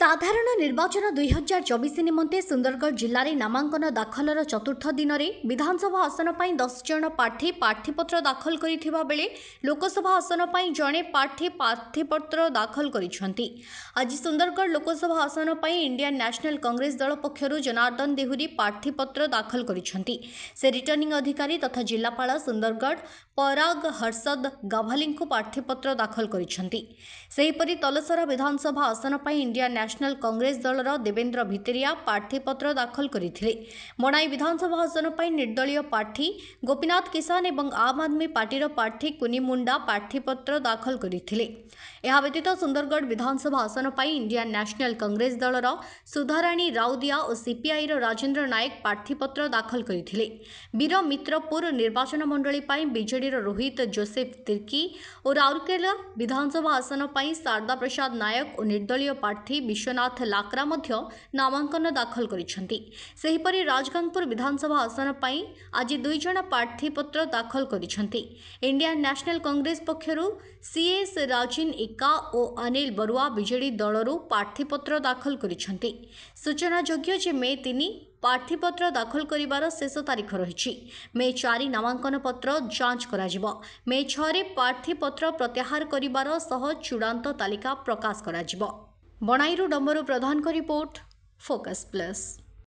ସାଧାରଣ ନିର୍ବାଚନ ଦୁଇହଜାର ଚବିଶ ନିମନ୍ତେ ସୁନ୍ଦରଗଡ଼ ଜିଲ୍ଲାରେ ନାମାଙ୍କନ ଦାଖଲର ଚତୁର୍ଥ ଦିନରେ ବିଧାନସଭା ଆସନ ପାଇଁ ଦଶ ଜଣ ପ୍ରାର୍ଥୀ ପ୍ରାର୍ଥୀପତ୍ର ଦାଖଲ କରିଥିବା ବେଳେ ଲୋକସଭା ଆସନ ପାଇଁ ଜଣେ ପ୍ରାର୍ଥୀ ପ୍ରାର୍ଥୀପତ୍ର ଦାଖଲ କରିଛନ୍ତି ଆଜି ସୁନ୍ଦରଗଡ଼ ଲୋକସଭା ଆସନ ପାଇଁ ଇଣ୍ଡିଆନ୍ ନ୍ୟାସନାଲ୍ କଂଗ୍ରେସ ଦଳ ପକ୍ଷରୁ ଜନାର୍ଦ୍ଦନ ଦେହୁରୀ ପ୍ରାର୍ଥୀପତ୍ର ଦାଖଲ କରିଛନ୍ତି ସେ ରିଟର୍ଣ୍ଣିଂ ଅଧିକାରୀ ତଥା ଜିଲ୍ଲାପାଳ ସୁନ୍ଦରଗଡ଼ ପରାଗ ହର୍ଷଦ ଗାଭାଲିଙ୍କୁ ପ୍ରାର୍ଥୀପତ୍ର ଦାଖଲ କରିଛନ୍ତି ସେହିପରି ତଲସରା ବିଧାନସଭା ଆସନ ପାଇଁ ଇଣ୍ଡିଆ ନ୍ୟାସନାଲ କଂଗ୍ରେସ ଦଳର ଦେବେନ୍ଦ୍ର ଭିତେରିଆ ପ୍ରାର୍ଥୀପତ୍ର ଦାଖଲ କରିଥିଲେ ବଣାଇ ବିଧାନସଭା ଆସନ ପାଇଁ ନିର୍ଦ୍ଦଳୀୟ ପ୍ରାର୍ଥୀ ଗୋପୀନାଥ କିଷାନ ଏବଂ ଆମ୍ ଆଦମୀ ପାର୍ଟିର ପ୍ରାର୍ଥୀ କୁନି ମୁଣ୍ଡା ପ୍ରାର୍ଥୀପତ୍ର ଦାଖଲ କରିଥିଲେ ଏହା ବ୍ୟତୀତ ସୁନ୍ଦରଗଡ଼ ବିଧାନସଭା ଆସନ ପାଇଁ ଇଣ୍ଡିଆନ୍ ନ୍ୟାସନାଲ କଂଗ୍ରେସ ଦଳର ସୁଧାରାଣୀ ରାଉଦିଆ ଓ ସିପିଆଇର ରାଜେନ୍ଦ୍ର ନାୟକ ପ୍ରାର୍ଥୀପତ୍ର ଦାଖଲ କରିଥିଲେ ବୀରମିତ୍ରପୁର ନିର୍ବାଚନ ମଣ୍ଡଳୀ ପାଇଁ ବିଜେଡ଼ିର ରୋହିତ ଜୋସେଫ ତିର୍କି ଓ ରାଉରକେଲା ବିଧାନସଭା ଆସନ ପାଇଁ ଶାରଦା ପ୍ରସାଦ ନାୟକ ଓ ନିର୍ଦ୍ଦଳୀୟ ପ୍ରାର୍ଥୀ ବିଶ୍ୱନାଥ ଲାକ୍ରା ମଧ୍ୟ ନାମାଙ୍କନ ଦାଖଲ କରିଛନ୍ତି ସେହିପରି ରାଜଗାଙ୍ଗପୁର ବିଧାନସଭା ଆସନ ପାଇଁ ଆଜି ଦୁଇଜଣ ପ୍ରାର୍ଥୀପତ୍ର ଦାଖଲ କରିଛନ୍ତି ଇଣ୍ଡିଆନ୍ ନ୍ୟାସନାଲ୍ କଂଗ୍ରେସ ପକ୍ଷରୁ ସିଏସ୍ ରାଜିନ୍ ଏକା ଓ ଅନିଲ ବରୁଆ ବିଜେଡ଼ି ଦଳରୁ ପ୍ରାର୍ଥୀପତ୍ର ଦାଖଲ କରିଛନ୍ତି ସୂଚନାଯୋଗ୍ୟ ଯେ ମେ ତିନି ପ୍ରାର୍ଥୀପତ୍ର ଦାଖଲ କରିବାର ଶେଷ ତାରିଖ ରହିଛି ମେ ଚାରି ନାମାଙ୍କନ ପତ୍ର ଯାଞ୍ଚ କରାଯିବ ମେ ଛଅରେ ପ୍ରାର୍ଥୀପତ୍ର ପ୍ରତ୍ୟାହାର କରିବାର ସହ ଚୂଡ଼ାନ୍ତ ତାଲିକା ପ୍ରକାଶ କରାଯିବ ବଣାଇରୁ ଡମ୍ବରୁ ପ୍ରଧାନଙ୍କ ରିପୋର୍ଟ ଫୋକସ୍ ପ୍ଲସ୍